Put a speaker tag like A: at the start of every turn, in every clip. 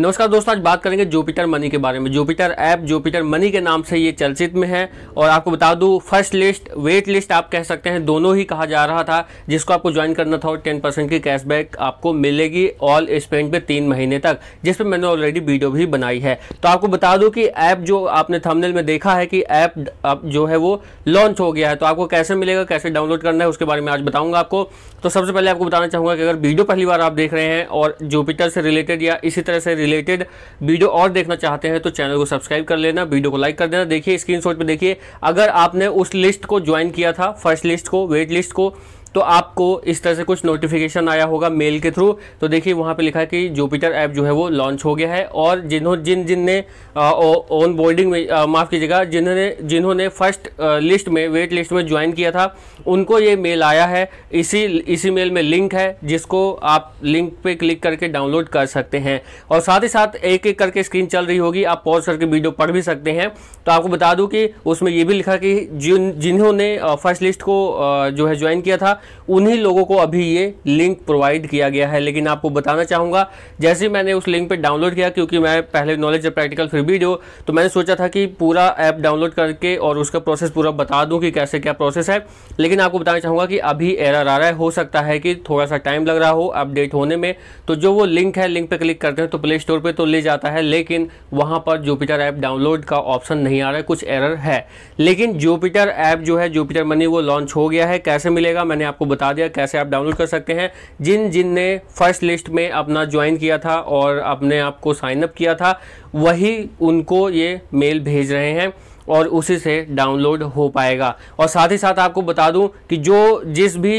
A: नमस्कार दोस्तों आज बात करेंगे जुपिटर मनी के बारे में जुपिटर ऐप जुपिटर मनी के नाम से ये चर्चित में है और आपको बता दूं फर्स्ट लिस्ट वेट लिस्ट आप कह सकते हैं दोनों ही कहा जा रहा था जिसको आपको ज्वाइन करना था और टेन परसेंट की कैशबैक आपको मिलेगी ऑल स्पेंड पे तीन महीने तक जिस पर मैंने ऑलरेडी वीडियो भी बनाई है तो आपको बता दूँ कि ऐप जो आपने थमनेल में देखा है कि ऐप जो है वो लॉन्च हो गया है तो आपको कैसे मिलेगा कैसे डाउनलोड करना है उसके बारे में आज बताऊंगा आपको तो सबसे पहले आपको बताना चाहूंगा कि अगर वीडियो पहली बार आप देख रहे हैं और जुपिटर से रिलेटेड या इसी तरह से रिलेटेड वीडियो और देखना चाहते हैं तो चैनल को सब्सक्राइब कर लेना वीडियो को लाइक कर देना देखिए स्क्रीन पे देखिए अगर आपने उस लिस्ट को ज्वाइन किया था फर्स्ट लिस्ट को वेट लिस्ट को तो आपको इस तरह से कुछ नोटिफिकेशन आया होगा मेल के थ्रू तो देखिए वहाँ पे लिखा है कि जुपिटर ऐप जो है वो लॉन्च हो गया है और जिन्हों जिन जिन ने ऑन बोर्डिंग में माफ़ कीजिएगा जिन्होंने जिन्होंने फर्स्ट लिस्ट में वेट लिस्ट में ज्वाइन किया था उनको ये मेल आया है इसी इसी मेल में लिंक है जिसको आप लिंक पे क्लिक करके डाउनलोड कर सकते हैं और साथ ही साथ एक एक करके स्क्रीन चल रही होगी आप पॉज करके वीडियो पढ़ भी सकते हैं तो आपको बता दूं कि उसमें ये भी लिखा कि जिन जिन्होंने फर्स्ट लिस्ट को जो है ज्वाइन किया था उन्हीं लोगों को अभी ये लिंक प्रोवाइड किया गया है लेकिन आपको बताना चाहूँगा जैसे मैंने उस लिंक पर डाउनलोड किया क्योंकि मैं पहले नॉलेज प्रैक्टिकल फिर वीडियो तो मैंने सोचा था कि पूरा ऐप डाउनलोड करके और उसका प्रोसेस पूरा बता दूँ कि कैसे क्या प्रोसेस है लेकिन आपको बताना चाहूँगा कि अभी एरर आ रहा है हो सकता है कि थोड़ा सा टाइम लग रहा हो अपडेट होने में तो जो वो लिंक है लिंक पर क्लिक करते हैं तो प्ले स्टोर पर तो ले जाता है लेकिन वहाँ पर जुपिटर ऐप डाउनलोड का ऑप्शन नहीं आ रहा है कुछ एरर है लेकिन जुपिटर ऐप जो है जुपिटर मनी वो लॉन्च हो गया है कैसे मिलेगा मैंने आप आपको बता दिया कैसे आप डाउनलोड कर सकते हैं जिन जिन ने फर्स्ट लिस्ट में अपना ज्वाइन किया था और अपने आप को साइनअप किया था वही उनको ये मेल भेज रहे हैं और उसी से डाउनलोड हो पाएगा और साथ ही साथ आपको बता दूं कि जो जिस भी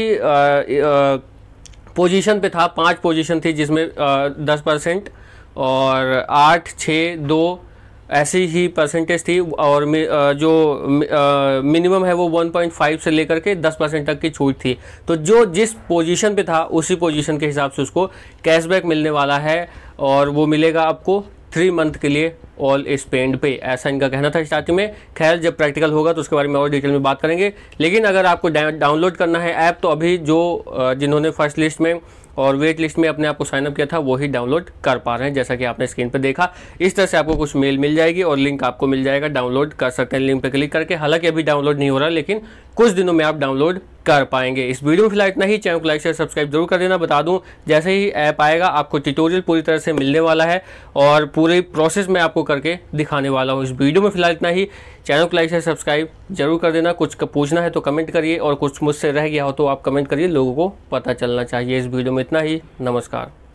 A: पोजीशन पे था पांच पोजीशन थी जिसमें दस परसेंट और आठ छः दो ऐसी ही परसेंटेज थी और जो मिनिमम है वो 1.5 से लेकर के 10 परसेंट तक की छूट थी तो जो जिस पोजीशन पे था उसी पोजीशन के हिसाब से उसको कैशबैक मिलने वाला है और वो मिलेगा आपको थ्री मंथ के लिए ऑल स्पेंड पे ऐसा इनका कहना था स्टार्टिंग में खैर जब प्रैक्टिकल होगा तो उसके बारे में और डिटेल में बात करेंगे लेकिन अगर आपको डाउनलोड करना है ऐप तो अभी जो जिन्होंने फर्स्ट लिस्ट में और वेट लिस्ट में अपने आप को साइनअप किया था वही डाउनलोड कर पा रहे हैं जैसा कि आपने स्क्रीन पर देखा इस तरह से आपको कुछ मेल मिल जाएगी और लिंक आपको मिल जाएगा डाउनलोड कर सकते हैं लिंक पर क्लिक करके हालांकि अभी डाउनलोड नहीं हो रहा लेकिन कुछ दिनों में आप डाउनलोड कर पाएंगे इस वीडियो में फिलहाल इतना ही चैनल को लाइक शेयर सब्सक्राइब जरूर कर देना बता दूं जैसे ही ऐप आएगा आपको ट्यूटोरियल पूरी तरह से मिलने वाला है और पूरे प्रोसेस में आपको करके दिखाने वाला हूं इस वीडियो में फिलहाल इतना ही चैनल को लाइक शेयर सब्सक्राइब जरूर कर देना कुछ पूछना है तो कमेंट करिए और कुछ मुझसे रह गया हो तो आप कमेंट करिए लोगों को पता चलना चाहिए इस वीडियो में इतना ही नमस्कार